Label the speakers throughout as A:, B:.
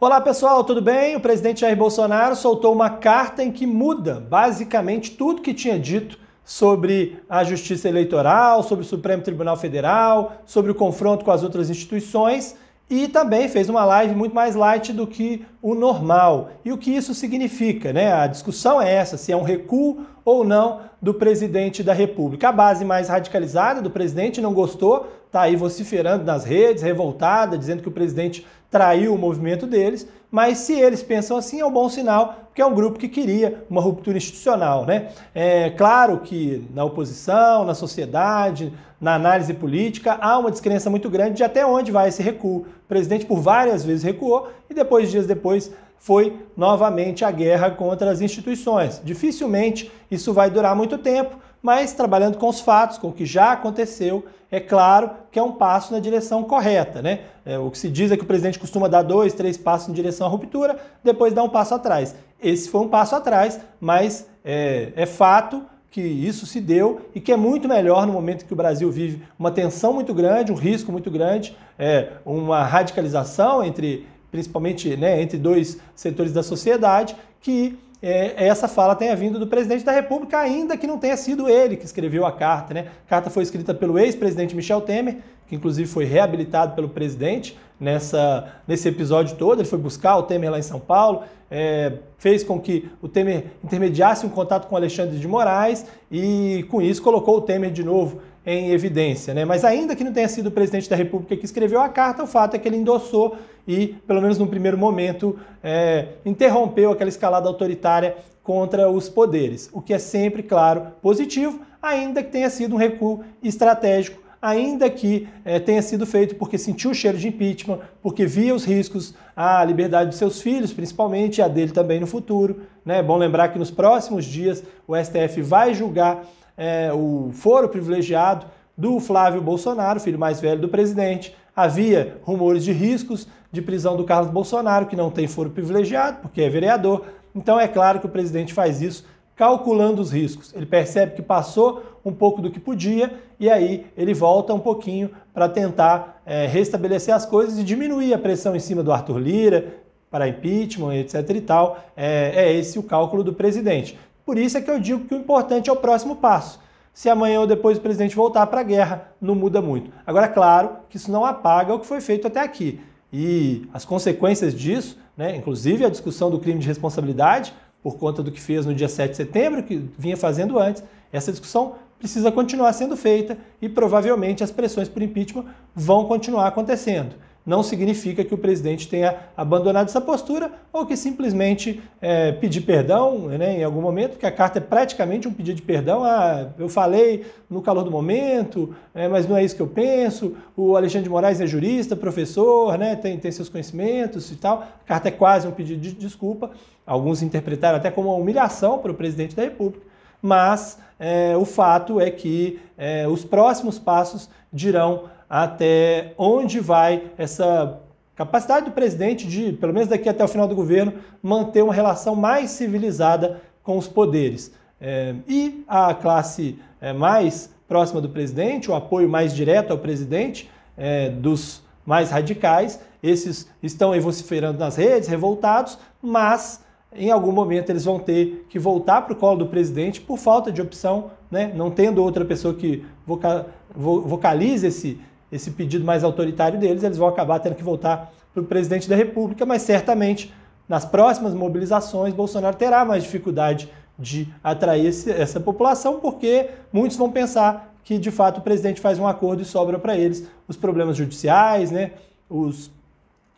A: Olá pessoal, tudo bem? O presidente Jair Bolsonaro soltou uma carta em que muda basicamente tudo que tinha dito sobre a justiça eleitoral, sobre o Supremo Tribunal Federal, sobre o confronto com as outras instituições e também fez uma live muito mais light do que o normal. E o que isso significa, né? A discussão é essa, se é um recuo ou não do presidente da República. A base mais radicalizada do presidente não gostou, tá aí vociferando nas redes, revoltada, dizendo que o presidente traiu o movimento deles, mas se eles pensam assim é um bom sinal, porque é um grupo que queria uma ruptura institucional, né? É claro que na oposição, na sociedade, na análise política, há uma descrença muito grande de até onde vai esse recuo. O presidente por várias vezes recuou e depois, dias depois, foi novamente a guerra contra as instituições. Dificilmente isso vai durar muito tempo, mas trabalhando com os fatos, com o que já aconteceu, é claro que é um passo na direção correta. Né? É, o que se diz é que o presidente costuma dar dois, três passos em direção à ruptura, depois dá um passo atrás. Esse foi um passo atrás, mas é, é fato que isso se deu e que é muito melhor no momento que o Brasil vive uma tensão muito grande, um risco muito grande, é, uma radicalização entre principalmente né, entre dois setores da sociedade, que é, essa fala tenha vindo do presidente da República, ainda que não tenha sido ele que escreveu a carta. Né? A carta foi escrita pelo ex-presidente Michel Temer inclusive foi reabilitado pelo presidente nessa, nesse episódio todo. Ele foi buscar o Temer lá em São Paulo, é, fez com que o Temer intermediasse um contato com Alexandre de Moraes e, com isso, colocou o Temer de novo em evidência. Né? Mas ainda que não tenha sido o presidente da República que escreveu a carta, o fato é que ele endossou e, pelo menos num primeiro momento, é, interrompeu aquela escalada autoritária contra os poderes, o que é sempre, claro, positivo, ainda que tenha sido um recuo estratégico ainda que é, tenha sido feito porque sentiu o cheiro de impeachment, porque via os riscos à liberdade de seus filhos, principalmente, e a dele também no futuro. Né? É bom lembrar que nos próximos dias o STF vai julgar é, o foro privilegiado do Flávio Bolsonaro, filho mais velho do presidente. Havia rumores de riscos de prisão do Carlos Bolsonaro, que não tem foro privilegiado, porque é vereador. Então é claro que o presidente faz isso calculando os riscos. Ele percebe que passou um pouco do que podia e aí ele volta um pouquinho para tentar é, restabelecer as coisas e diminuir a pressão em cima do Arthur Lira para impeachment, etc. e tal. É, é esse o cálculo do presidente. Por isso é que eu digo que o importante é o próximo passo. Se amanhã ou depois o presidente voltar para a guerra, não muda muito. Agora, claro que isso não apaga o que foi feito até aqui. E as consequências disso, né, inclusive a discussão do crime de responsabilidade, por conta do que fez no dia 7 de setembro, que vinha fazendo antes, essa discussão precisa continuar sendo feita e provavelmente as pressões por impeachment vão continuar acontecendo não significa que o presidente tenha abandonado essa postura ou que simplesmente é, pedir perdão né, em algum momento, Que a carta é praticamente um pedido de perdão. Ah, eu falei no calor do momento, é, mas não é isso que eu penso. O Alexandre de Moraes é jurista, professor, né, tem, tem seus conhecimentos e tal. A carta é quase um pedido de desculpa. Alguns interpretaram até como uma humilhação para o presidente da República mas é, o fato é que é, os próximos passos dirão até onde vai essa capacidade do presidente de, pelo menos daqui até o final do governo, manter uma relação mais civilizada com os poderes. É, e a classe é, mais próxima do presidente, o apoio mais direto ao presidente, é, dos mais radicais, esses estão aí vociferando nas redes, revoltados, mas em algum momento eles vão ter que voltar para o colo do presidente por falta de opção, né? não tendo outra pessoa que voca vocalize esse, esse pedido mais autoritário deles, eles vão acabar tendo que voltar para o presidente da República, mas certamente nas próximas mobilizações Bolsonaro terá mais dificuldade de atrair esse, essa população, porque muitos vão pensar que de fato o presidente faz um acordo e sobra para eles os problemas judiciais, né? os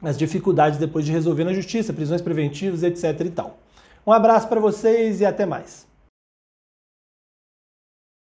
A: as dificuldades depois de resolver na justiça, prisões preventivas, etc. e tal. Um abraço para vocês e até mais.